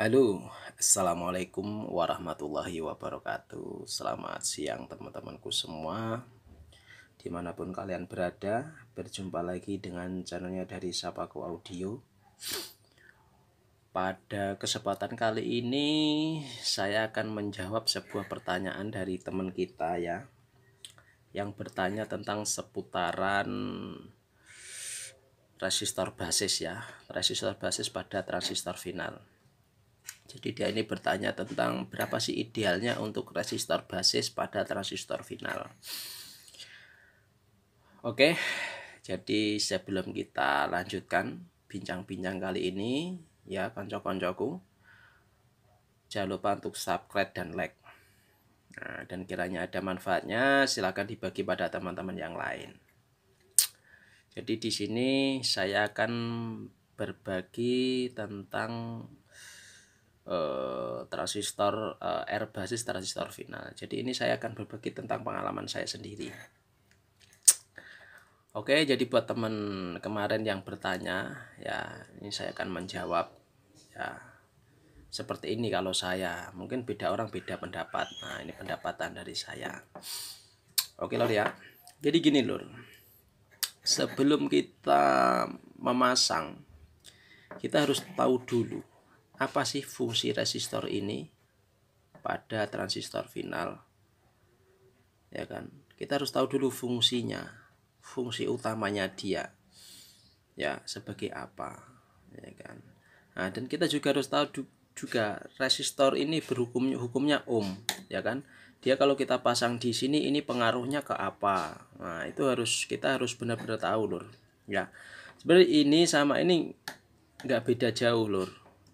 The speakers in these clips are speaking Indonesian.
Halo, Assalamualaikum warahmatullahi wabarakatuh Selamat siang teman-temanku semua Dimanapun kalian berada Berjumpa lagi dengan channelnya dari Sapaku Audio Pada kesempatan kali ini Saya akan menjawab sebuah pertanyaan dari teman kita ya Yang bertanya tentang seputaran resistor basis ya Resistor basis pada transistor final jadi dia ini bertanya tentang berapa sih idealnya untuk resistor basis pada transistor final. Oke, jadi sebelum kita lanjutkan bincang-bincang kali ini, ya konco-koncoku, jangan lupa untuk subscribe dan like. Nah, dan kiranya ada manfaatnya, silakan dibagi pada teman-teman yang lain. Jadi di sini saya akan berbagi tentang Eh, transistor eh, R basis transistor final. Jadi ini saya akan berbagi tentang pengalaman saya sendiri. Oke, jadi buat teman kemarin yang bertanya, ya ini saya akan menjawab. Ya, seperti ini kalau saya, mungkin beda orang beda pendapat. Nah, ini pendapatan dari saya. Oke, Lur ya. Jadi gini, Lur. Sebelum kita memasang, kita harus tahu dulu apa sih fungsi resistor ini pada transistor final? Ya kan? Kita harus tahu dulu fungsinya, fungsi utamanya dia. Ya, sebagai apa? Ya kan? Nah, dan kita juga harus tahu juga resistor ini berhukum hukumnya ohm, ya kan? dia kalau kita pasang di sini ini pengaruhnya ke apa nah itu harus kita harus benar-benar tahu lur ya sebenarnya ini sama ini nggak beda jauh lur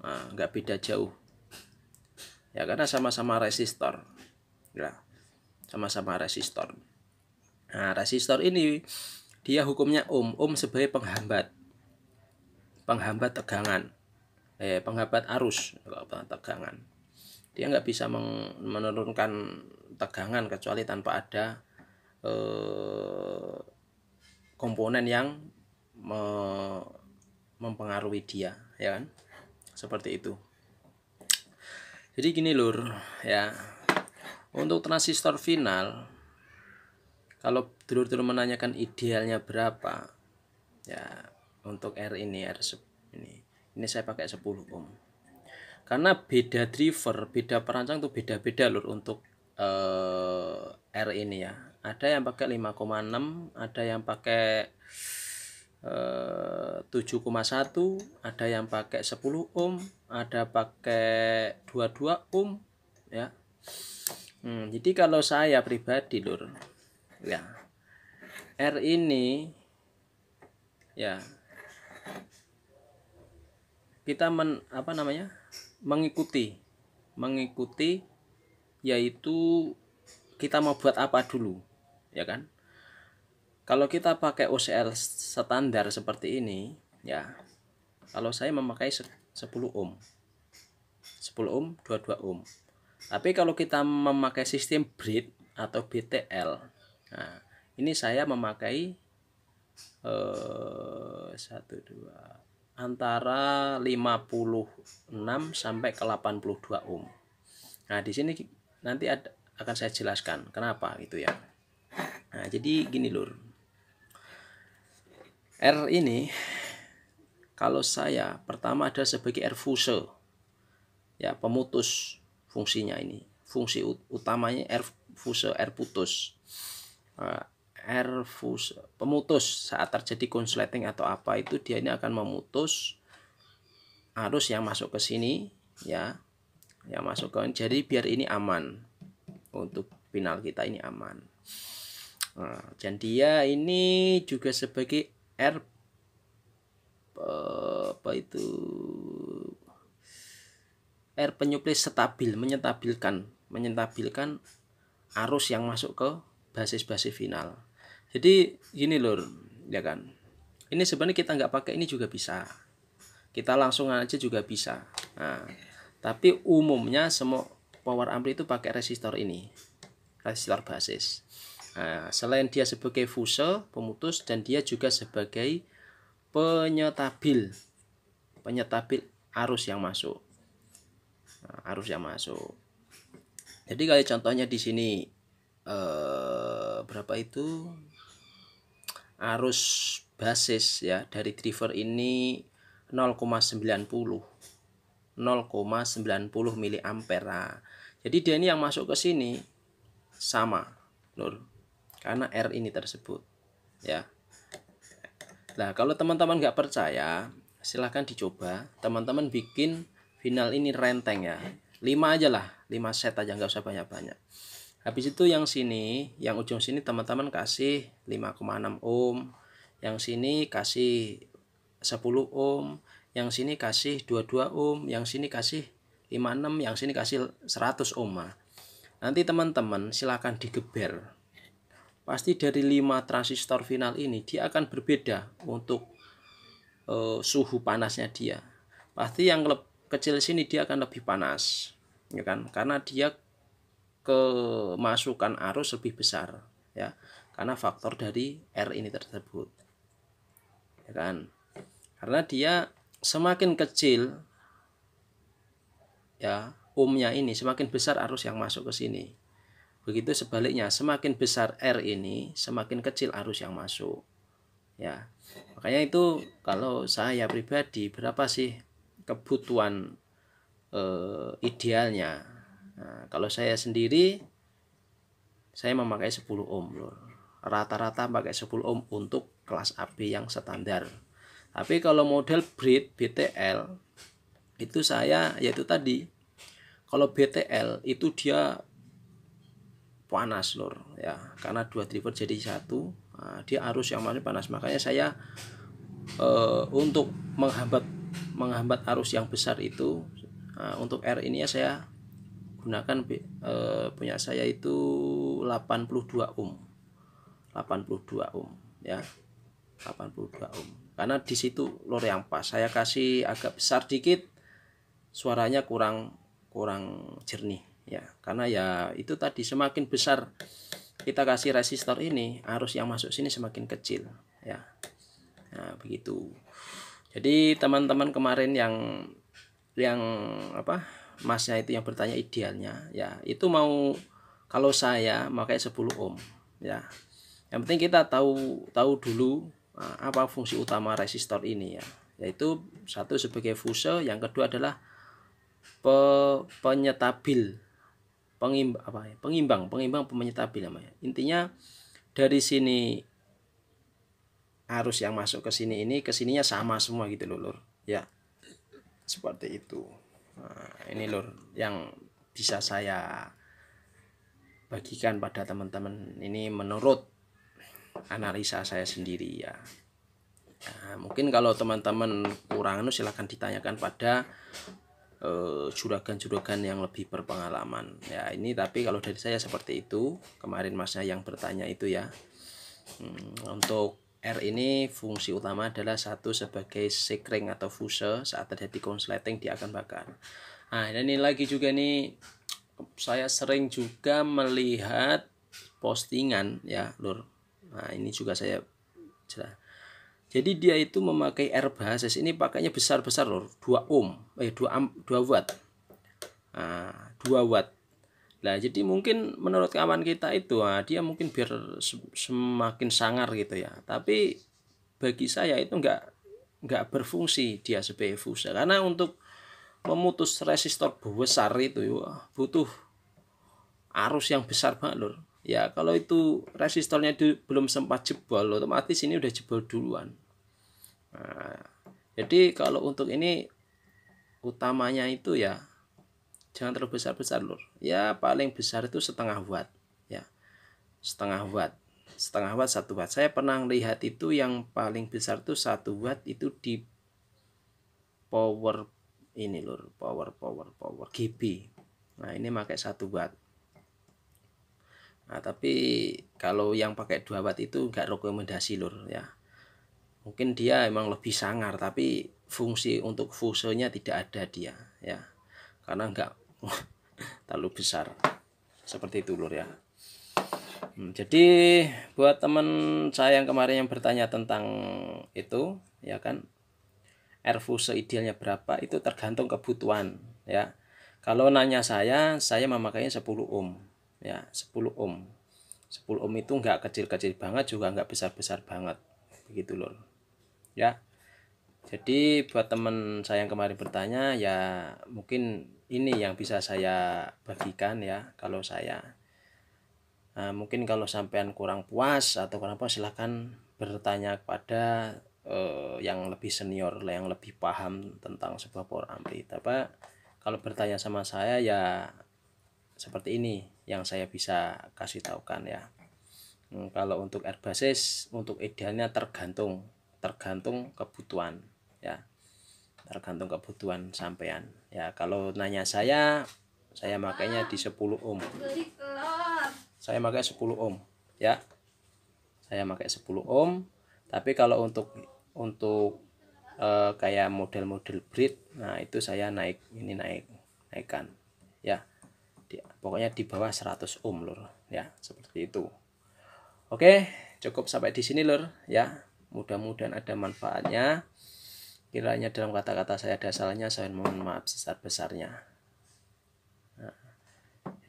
nah, beda jauh ya karena sama-sama resistor ya sama-sama resistor nah resistor ini dia hukumnya ohm ohm sebagai penghambat penghambat tegangan eh penghambat arus tegangan dia nggak bisa menurunkan tegangan kecuali tanpa ada eh, komponen yang me mempengaruhi dia ya kan seperti itu jadi gini lur ya untuk transistor final kalau dulur-dulur menanyakan idealnya berapa ya untuk R ini R ini ini saya pakai 10 ohm karena beda driver beda perancang tuh beda-beda lur untuk eh, R ini ya ada yang pakai 5,6 ada yang pakai 7,1 eh, ada yang pakai 10 ohm ada pakai 22 ohm ya hmm, jadi kalau saya pribadi lur ya R ini ya kita men apa namanya mengikuti mengikuti yaitu kita mau buat apa dulu ya kan kalau kita pakai OCR standar seperti ini, ya. Kalau saya memakai 10 ohm. 10 ohm, 22 ohm. Tapi kalau kita memakai sistem BRID atau BTL. Nah, ini saya memakai eh 1 2 antara 56 sampai ke 82 ohm. Nah, di sini nanti ada, akan saya jelaskan kenapa gitu ya. Nah, jadi gini lur R ini kalau saya pertama ada sebagai R fuse ya pemutus fungsinya ini fungsi utamanya R fuse R putus nah, R fuse pemutus saat terjadi konsleting atau apa itu dia ini akan memutus arus yang masuk ke sini ya yang masuk ke jadi biar ini aman untuk final kita ini aman nah, dan dia ini juga sebagai R eh, apa itu air penyuplai stabil menyetabilkan menyetabilkan arus yang masuk ke basis-basis final jadi gini lur ya kan ini sebenarnya kita nggak pakai ini juga bisa kita langsung aja juga bisa nah, tapi umumnya semua power ampli itu pakai resistor ini resistor basis Nah, selain dia sebagai fuse, pemutus, dan dia juga sebagai penyetabil, penyetabil arus yang masuk, nah, arus yang masuk. Jadi kalau contohnya di sini eh, berapa itu arus basis ya dari driver ini 0,90 0,90 mA. Nah, jadi dia ini yang masuk ke sini sama, Nur karena R ini tersebut ya nah kalau teman-teman nggak percaya silahkan dicoba teman-teman bikin final ini renteng ya lima aja lah lima set aja nggak usah banyak-banyak habis itu yang sini yang ujung sini teman-teman kasih 5,6 ohm yang sini kasih 10 ohm yang sini kasih 22 ohm yang sini kasih 56 yang sini kasih 100 ohm nah, nanti teman-teman silahkan digeber pasti dari lima transistor final ini dia akan berbeda untuk e, suhu panasnya dia pasti yang kecil sini dia akan lebih panas ya kan karena dia kemasukan arus lebih besar ya karena faktor dari R ini tersebut ya kan karena dia semakin kecil ya ohmnya ini semakin besar arus yang masuk ke sini Begitu sebaliknya, semakin besar R ini, semakin kecil arus yang masuk. Ya. Makanya itu kalau saya pribadi berapa sih kebutuhan eh, idealnya? Nah, kalau saya sendiri saya memakai 10 ohm lur. Rata-rata pakai 10 ohm untuk kelas AB yang standar. Tapi kalau model breed BTL itu saya yaitu tadi kalau BTL itu dia panas lor ya karena dua driver jadi satu nah, dia arus yang masih panas makanya saya e, untuk menghambat menghambat arus yang besar itu nah, untuk R ini ya saya gunakan e, punya saya itu 82 ohm 82 ohm ya 82 ohm karena di situ lor yang pas saya kasih agak besar dikit suaranya kurang kurang jernih ya karena ya itu tadi semakin besar kita kasih resistor ini arus yang masuk sini semakin kecil ya nah begitu jadi teman-teman kemarin yang yang apa masnya itu yang bertanya idealnya ya itu mau kalau saya makanya 10 ohm ya yang penting kita tahu tahu dulu eh, apa fungsi utama resistor ini ya yaitu satu sebagai fuse yang kedua adalah pe penyetabil pengimbang apa ya pengimbang pengimbang pemenyetapi namanya intinya dari sini arus yang masuk ke sini ini ke sininya sama semua gitu loh lor ya seperti itu nah, ini lor yang bisa saya bagikan pada teman-teman ini menurut analisa saya sendiri ya nah, mungkin kalau teman-teman kurang itu anu, silahkan ditanyakan pada Eh, juragan-juragan yang lebih berpengalaman ya ini tapi kalau dari saya seperti itu kemarin masnya yang bertanya itu ya hmm, untuk R ini fungsi utama adalah satu sebagai sekring atau fuse saat terjadi konsleting dia akan bakar nah ini lagi juga nih saya sering juga melihat postingan ya lur nah ini juga saya jelas jadi dia itu memakai R basis ini pakainya besar-besar loh, 2 ohm, eh 2 amp, 2 watt. Nah, 2 watt. Nah, jadi mungkin menurut kawan kita itu nah, dia mungkin biar semakin sangar gitu ya. Tapi bagi saya itu enggak enggak berfungsi dia sebagai fuse karena untuk memutus resistor besar itu butuh arus yang besar banget loh ya kalau itu resistornya di, belum sempat jebol otomatis ini udah jebol duluan nah, jadi kalau untuk ini utamanya itu ya jangan terlalu besar besar lur ya paling besar itu setengah watt ya setengah watt setengah watt satu watt saya pernah lihat itu yang paling besar itu satu watt itu di power ini lur power power power GB nah ini pakai satu watt Nah, tapi kalau yang pakai dua watt itu nggak rekomendasi lur ya. Mungkin dia emang lebih sangar tapi fungsi untuk fusenya tidak ada dia ya. Karena enggak terlalu besar. Seperti itu lur ya. Hmm, jadi buat teman saya yang kemarin yang bertanya tentang itu ya kan air fuse idealnya berapa itu tergantung kebutuhan ya. Kalau nanya saya, saya memakainya 10 ohm ya 10 ohm 10 ohm itu enggak kecil-kecil banget juga enggak besar-besar banget begitu lor ya jadi buat teman saya yang kemarin bertanya ya mungkin ini yang bisa saya bagikan ya kalau saya nah, mungkin kalau sampean kurang puas atau kenapa silahkan bertanya kepada uh, yang lebih senior yang lebih paham tentang sebuah power ampli tapi kalau bertanya sama saya ya seperti ini yang saya bisa kasih tahukan ya hmm, kalau untuk air basis untuk idealnya tergantung tergantung kebutuhan ya tergantung kebutuhan sampean ya kalau nanya saya saya makainya di 10 ohm saya pakai 10 ohm ya saya pakai 10 ohm tapi kalau untuk untuk e, kayak model-model breed nah itu saya naik ini naik naikkan pokoknya di bawah 100 ohm lur ya seperti itu oke cukup sampai di sini lur ya mudah-mudahan ada manfaatnya kiranya dalam kata-kata saya ada salahnya saya mohon maaf sebesar-besarnya nah,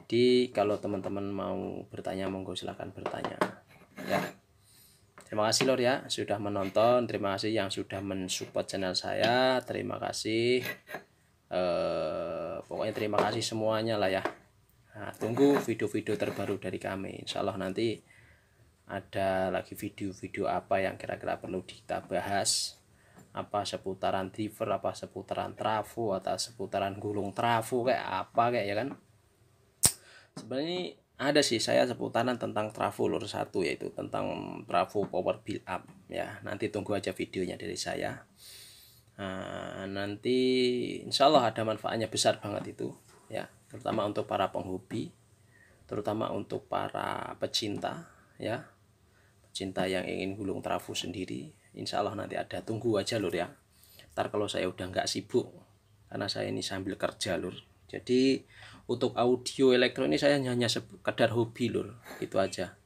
jadi kalau teman-teman mau bertanya monggo silahkan bertanya ya terima kasih lor ya sudah menonton terima kasih yang sudah mensupport channel saya terima kasih eh, pokoknya terima kasih semuanya lah ya Nah, tunggu video-video terbaru dari kami. Insya Allah nanti ada lagi video-video apa yang kira-kira perlu kita bahas apa seputaran driver apa seputaran trafo atau seputaran gulung trafo kayak apa kayak ya kan sebenarnya ada sih saya seputaran tentang trafo lur satu yaitu tentang trafo power build up ya nanti tunggu aja videonya dari saya nah, nanti insya Allah ada manfaatnya besar banget itu ya terutama untuk para penghobi, terutama untuk para pecinta ya. Pecinta yang ingin gulung trafo sendiri, insya Allah nanti ada tunggu aja lur ya. Ntar kalau saya udah nggak sibuk karena saya ini sambil kerja lur. Jadi untuk audio elektronik saya hanya sekedar hobi lur, itu aja.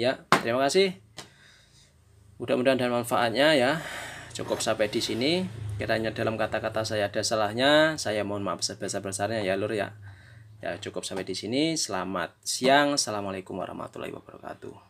Ya, terima kasih. Mudah-mudahan dan manfaatnya ya. Cukup sampai di sini. Kiranya dalam kata-kata saya ada salahnya, saya mohon maaf sebesar-besarnya ya lur ya. Ya, cukup sampai di sini. Selamat siang. Assalamualaikum warahmatullahi wabarakatuh.